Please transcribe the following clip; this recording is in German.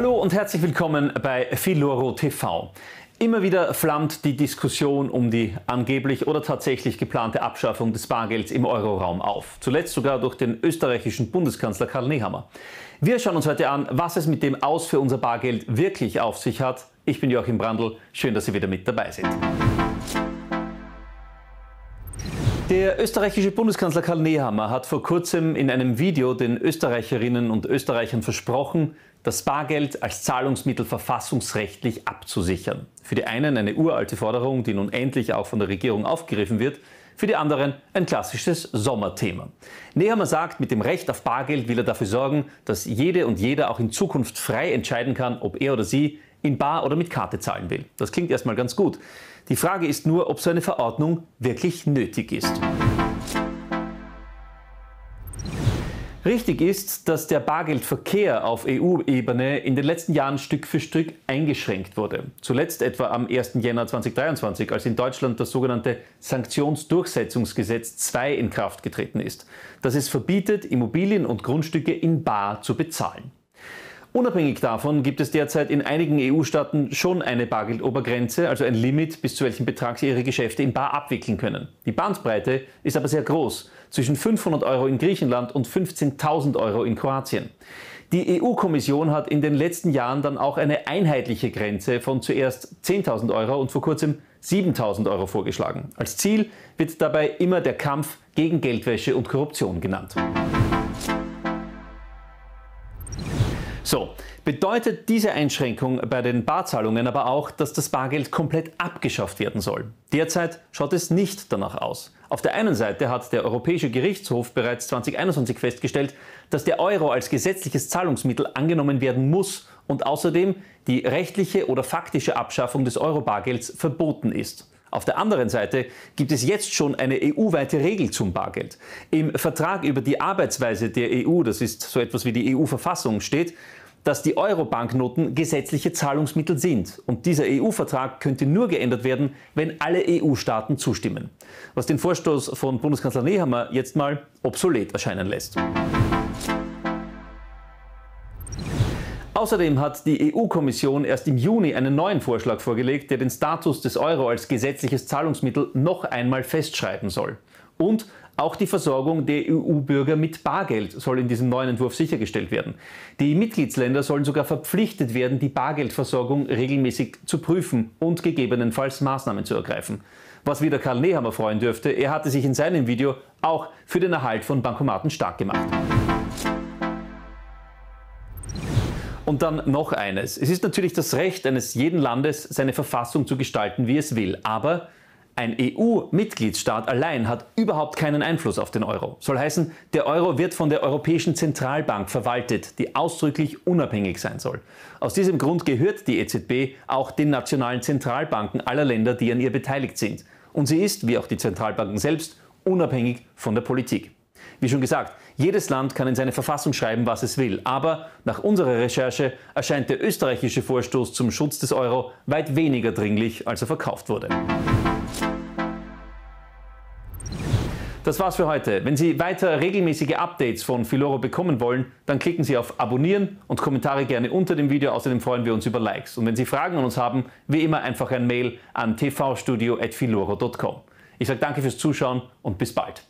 Hallo und herzlich willkommen bei Filoro TV. Immer wieder flammt die Diskussion um die angeblich oder tatsächlich geplante Abschaffung des Bargelds im Euroraum auf. Zuletzt sogar durch den österreichischen Bundeskanzler Karl Nehammer. Wir schauen uns heute an, was es mit dem Aus für unser Bargeld wirklich auf sich hat. Ich bin Joachim Brandl. Schön, dass Sie wieder mit dabei sind. Der österreichische Bundeskanzler Karl Nehammer hat vor kurzem in einem Video den Österreicherinnen und Österreichern versprochen, das Bargeld als Zahlungsmittel verfassungsrechtlich abzusichern. Für die einen eine uralte Forderung, die nun endlich auch von der Regierung aufgegriffen wird, für die anderen ein klassisches Sommerthema. Nehammer sagt, mit dem Recht auf Bargeld will er dafür sorgen, dass jede und jeder auch in Zukunft frei entscheiden kann, ob er oder sie in Bar oder mit Karte zahlen will. Das klingt erstmal ganz gut. Die Frage ist nur, ob so eine Verordnung wirklich nötig ist. Richtig ist, dass der Bargeldverkehr auf EU-Ebene in den letzten Jahren Stück für Stück eingeschränkt wurde. Zuletzt etwa am 1. Jänner 2023, als in Deutschland das sogenannte Sanktionsdurchsetzungsgesetz II in Kraft getreten ist. Das es verbietet, Immobilien und Grundstücke in Bar zu bezahlen. Unabhängig davon gibt es derzeit in einigen EU-Staaten schon eine Bargeldobergrenze, also ein Limit, bis zu welchem Betrag Sie Ihre Geschäfte in Bar abwickeln können. Die Bandbreite ist aber sehr groß, zwischen 500 Euro in Griechenland und 15.000 Euro in Kroatien. Die EU-Kommission hat in den letzten Jahren dann auch eine einheitliche Grenze von zuerst 10.000 Euro und vor kurzem 7.000 Euro vorgeschlagen. Als Ziel wird dabei immer der Kampf gegen Geldwäsche und Korruption genannt. So, bedeutet diese Einschränkung bei den Barzahlungen aber auch, dass das Bargeld komplett abgeschafft werden soll. Derzeit schaut es nicht danach aus. Auf der einen Seite hat der Europäische Gerichtshof bereits 2021 festgestellt, dass der Euro als gesetzliches Zahlungsmittel angenommen werden muss und außerdem die rechtliche oder faktische Abschaffung des Euro-Bargelds verboten ist. Auf der anderen Seite gibt es jetzt schon eine EU-weite Regel zum Bargeld. Im Vertrag über die Arbeitsweise der EU, das ist so etwas wie die EU-Verfassung, steht, dass die Euro-Banknoten gesetzliche Zahlungsmittel sind. Und dieser EU-Vertrag könnte nur geändert werden, wenn alle EU-Staaten zustimmen. Was den Vorstoß von Bundeskanzler Nehammer jetzt mal obsolet erscheinen lässt. Außerdem hat die EU-Kommission erst im Juni einen neuen Vorschlag vorgelegt, der den Status des Euro als gesetzliches Zahlungsmittel noch einmal festschreiben soll. Und auch die Versorgung der EU-Bürger mit Bargeld soll in diesem neuen Entwurf sichergestellt werden. Die Mitgliedsländer sollen sogar verpflichtet werden, die Bargeldversorgung regelmäßig zu prüfen und gegebenenfalls Maßnahmen zu ergreifen. Was wieder Karl Nehammer freuen dürfte, er hatte sich in seinem Video auch für den Erhalt von Bankomaten stark gemacht. Und dann noch eines. Es ist natürlich das Recht eines jeden Landes, seine Verfassung zu gestalten, wie es will. Aber ein EU-Mitgliedsstaat allein hat überhaupt keinen Einfluss auf den Euro. Soll heißen, der Euro wird von der Europäischen Zentralbank verwaltet, die ausdrücklich unabhängig sein soll. Aus diesem Grund gehört die EZB auch den nationalen Zentralbanken aller Länder, die an ihr beteiligt sind. Und sie ist, wie auch die Zentralbanken selbst, unabhängig von der Politik. Wie schon gesagt, jedes Land kann in seine Verfassung schreiben, was es will, aber nach unserer Recherche erscheint der österreichische Vorstoß zum Schutz des Euro weit weniger dringlich, als er verkauft wurde. Das war's für heute. Wenn Sie weitere regelmäßige Updates von Filoro bekommen wollen, dann klicken Sie auf Abonnieren und Kommentare gerne unter dem Video. Außerdem freuen wir uns über Likes. Und wenn Sie Fragen an uns haben, wie immer einfach ein Mail an tvstudio.filoro.com. Ich sage danke fürs Zuschauen und bis bald.